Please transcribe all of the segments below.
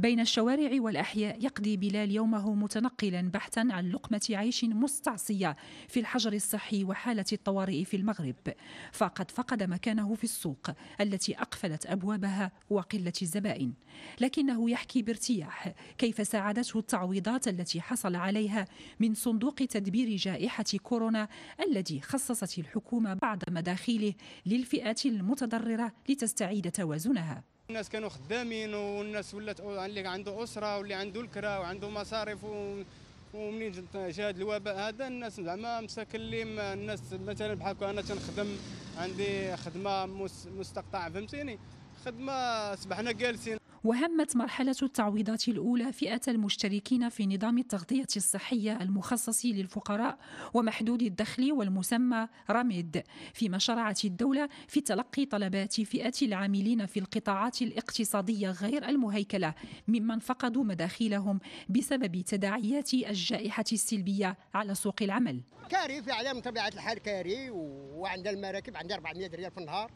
بين الشوارع والأحياء يقضي بلال يومه متنقلا بحثا عن لقمة عيش مستعصية في الحجر الصحي وحالة الطوارئ في المغرب فقد فقد مكانه في السوق التي أقفلت أبوابها وقلة الزبائن لكنه يحكي بارتياح كيف ساعدته التعويضات التي حصل عليها من صندوق تدبير جائحة كورونا الذي خصصت الحكومة بعض مداخيله للفئات المتضررة لتستعيد توازنها الناس كانوا خدامين والناس ولات اللي عنده اسره واللي عنده الكرا وعنده مصاريف و... ومنين جا هذا الوباء هذا الناس زعما مساكلين الناس مثلا بحال انا تنخدم عندي خدمه مستقطعه فهمتيني خدمه صبحنا جالسين وهمت مرحلة التعويضات الأولى فئة المشتركين في نظام التغطية الصحية المخصص للفقراء ومحدود الدخل والمسمى راميد فيما شرعت الدولة في تلقي طلبات فئة العاملين في القطاعات الاقتصادية غير المهيكلة ممن فقدوا مداخيلهم بسبب تداعيات الجائحة السلبية على سوق العمل كاري في علامة طبيعة الحال كاري وعندها المراكب عندها 400 ريال في النهار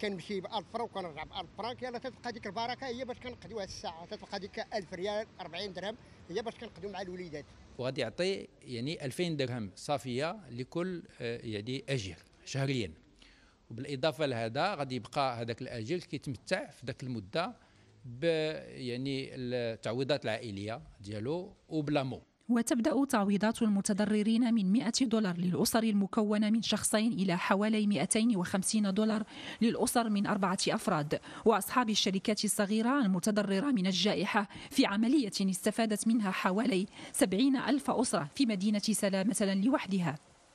كنمشي ب 1000 فرانك وكنرجع ب 1000 فرانك يلاه تتبقى ديك البركه هي باش هاد الساعه تتبقى ديك 1000 ريال 40 درهم هي باش كنقضيو مع الوليدات وغادي يعطي يعني 2000 درهم صافيه لكل آه، يعني اجير شهريا وبالاضافه لهذا غادي يبقى هذاك الاجير كيتمتع في ذاك المده ب يعني التعويضات العائليه ديالو وبلامو وتبدأ تعويضات المتضررين من 100 دولار للأسر المكونة من شخصين إلى حوالي 250 دولار للأسر من أربعة أفراد وأصحاب الشركات الصغيرة المتضررة من الجائحة في عملية استفادت منها حوالي 70 ألف أسرة في مدينة سلا مثلا لوحدها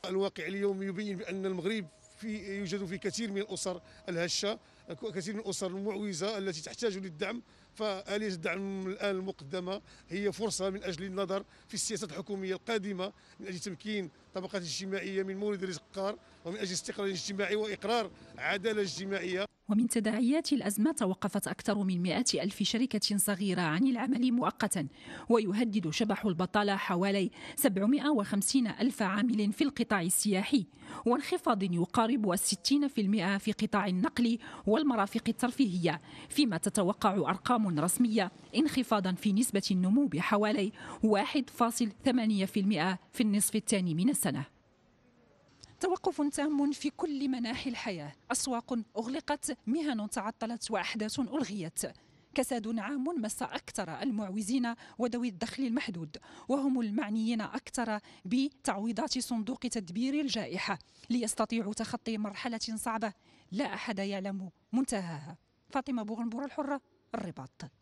الواقع اليوم يبين بأن المغرب في يوجد في كثير من الأسر الهشة كثير من الاسر المعوزه التي تحتاج للدعم فاليه الدعم الان المقدمه هي فرصه من اجل النظر في السياسات الحكوميه القادمه من اجل تمكين الطبقات الاجتماعيه من مورد رزق قار ومن اجل استقرار اجتماعي واقرار عداله اجتماعيه ومن تداعيات الأزمة توقفت أكثر من مئة ألف شركة صغيرة عن العمل مؤقتا ويهدد شبح البطالة حوالي 750 ألف عامل في القطاع السياحي وانخفاض يقارب 60% في قطاع النقل والمرافق الترفيهية فيما تتوقع أرقام رسمية انخفاضا في نسبة النمو بحوالي 1.8% في النصف الثاني من السنة توقف تام في كل مناحي الحياة أسواق أغلقت مهن تعطلت وأحداث ألغيت كساد عام مس أكثر المعوزين وذوي الدخل المحدود وهم المعنيين أكثر بتعويضات صندوق تدبير الجائحة ليستطيعوا تخطي مرحلة صعبة لا أحد يعلم منتهاها فاطمة بوغنبور الحرة الرباط